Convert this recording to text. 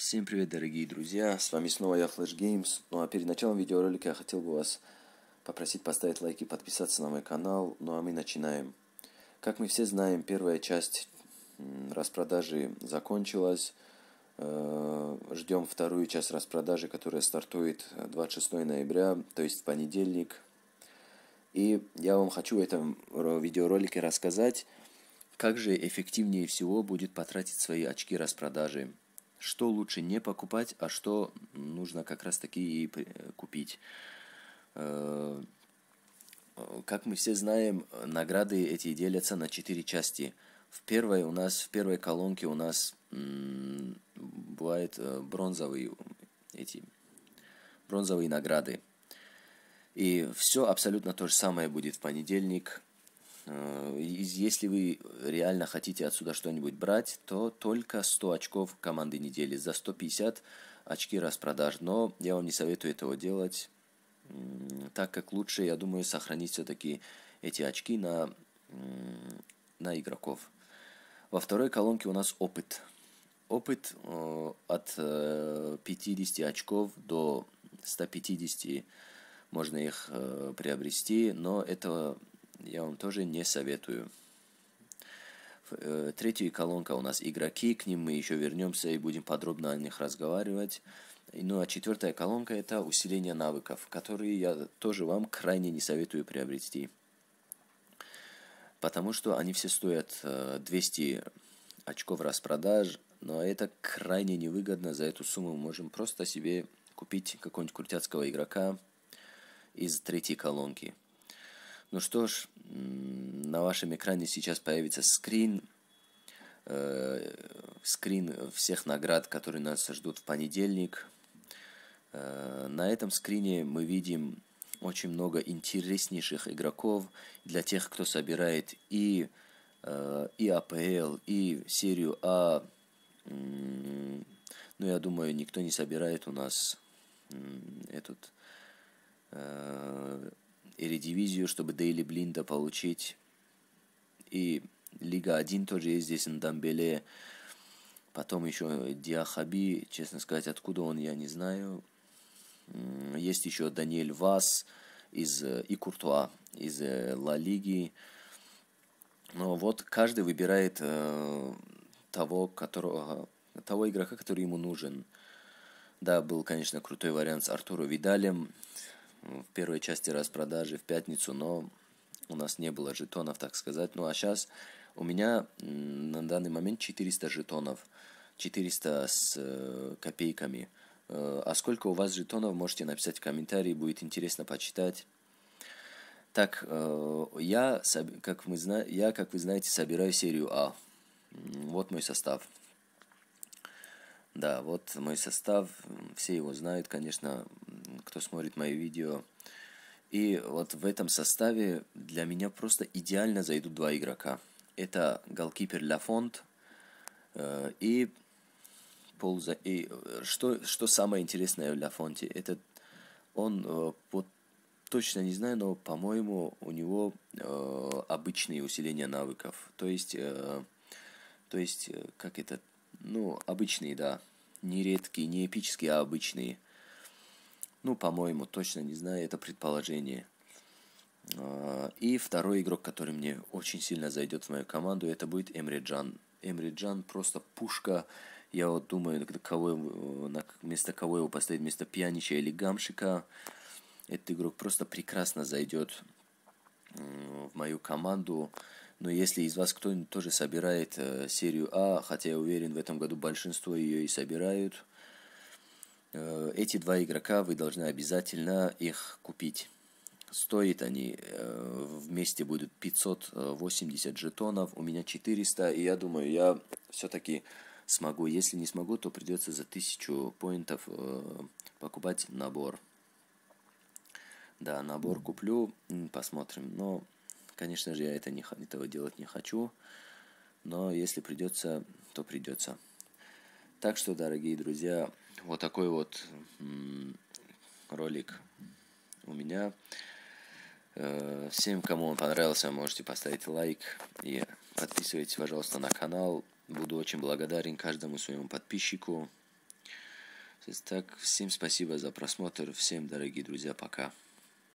Всем привет, дорогие друзья, с вами снова я, Flash Games. Ну а перед началом видеоролика я хотел бы вас попросить поставить лайк и подписаться на мой канал. Ну а мы начинаем. Как мы все знаем, первая часть распродажи закончилась. Э, ждем вторую часть распродажи, которая стартует 26 ноября, то есть в понедельник. И я вам хочу в этом видеоролике рассказать, как же эффективнее всего будет потратить свои очки распродажи что лучше не покупать, а что нужно как раз таки и э, купить. Э, как мы все знаем, награды эти делятся на четыре части. В первой у нас, в первой колонке у нас м- бывают э, бронзовые эти бронзовые награды. И все абсолютно то же самое будет в понедельник Э, если вы реально хотите отсюда что-нибудь брать, то только 100 очков команды недели. За 150 очки распродаж. Но я вам не советую этого делать, так как лучше, я думаю, сохранить все-таки эти очки на, на игроков. Во второй колонке у нас опыт. Опыт э, от 50 э, очков до 150 можно их приобрести, но этого я вам тоже не советую. Э, третья колонка у нас игроки, к ним мы еще вернемся и будем подробно о них разговаривать. Ну а четвертая колонка это усиление навыков, которые я тоже вам крайне не советую приобрести. Потому что они все стоят 200 э, очков распродаж, но это крайне невыгодно. За эту сумму мы можем просто себе купить какого-нибудь крутяцкого игрока из третьей колонки. Ну что ж, на вашем экране сейчас появится скрин, э, скрин всех наград, которые нас ждут в понедельник. Э, на этом скрине мы видим очень много интереснейших игроков для тех, кто собирает и, э, и АПЛ, и серию А. Ну, я думаю, никто не собирает у нас этот э, или дивизию, чтобы Дейли Блинда получить. И Лига 1 тоже есть здесь на Дамбеле. Потом еще Диахаби, честно сказать, откуда он, я не знаю. Есть еще Даниэль Вас из, э, и Куртуа из э, Ла Лиги. Но вот каждый выбирает э, того, которого, того игрока, который ему нужен. Да, был, конечно, крутой вариант с Артуром Видалем в первой части распродажи в пятницу, но у нас не было жетонов, так сказать. Ну а сейчас у меня на данный момент 400 жетонов, 400 с э, копейками. Э, а сколько у вас жетонов, можете написать в комментарии, будет интересно почитать. Так, э, я, как, мы, я, как вы знаете, собираю серию А. Вот мой состав. Да, вот мой состав, все его знают, конечно, кто смотрит мои видео. И вот в этом составе для меня просто идеально зайдут два игрока. Это голкипер Лафонт э, и полза. И э, что, что самое интересное в Лафонте, это он э, вот точно не знаю, но, по-моему, у него обычные усиления навыков. То есть, то есть, как это, ну, обычные, да. Не редкие, не эпические, а обычные. Ну, по-моему, точно не знаю, это предположение. А, и второй игрок, который мне очень сильно зайдет в мою команду, это будет Эмри Джан. Эмри Джан просто пушка. Я вот думаю, кого, на, вместо кого его поставить, вместо Пьянича или Гамшика. Этот игрок просто прекрасно зайдет в мою команду. Но если из вас кто-нибудь тоже собирает э, серию А, хотя я уверен, в этом году большинство ее и собирают, э, эти два игрока вы должны обязательно их купить. Стоят они э, вместе будут 580 э, жетонов, у меня 400, и я думаю, я все-таки смогу. Если не смогу, то придется за 1000 поинтов э, покупать набор. Да, набор куплю, посмотрим. Но Конечно же, я это не, этого делать не хочу, но если придется, то придется. Так что, дорогие друзья, вот такой вот ролик у меня. Э, всем, кому он понравился, можете поставить лайк и подписывайтесь, пожалуйста, на канал. Буду очень благодарен каждому своему подписчику. Так, всем спасибо за просмотр. Всем, дорогие друзья, пока.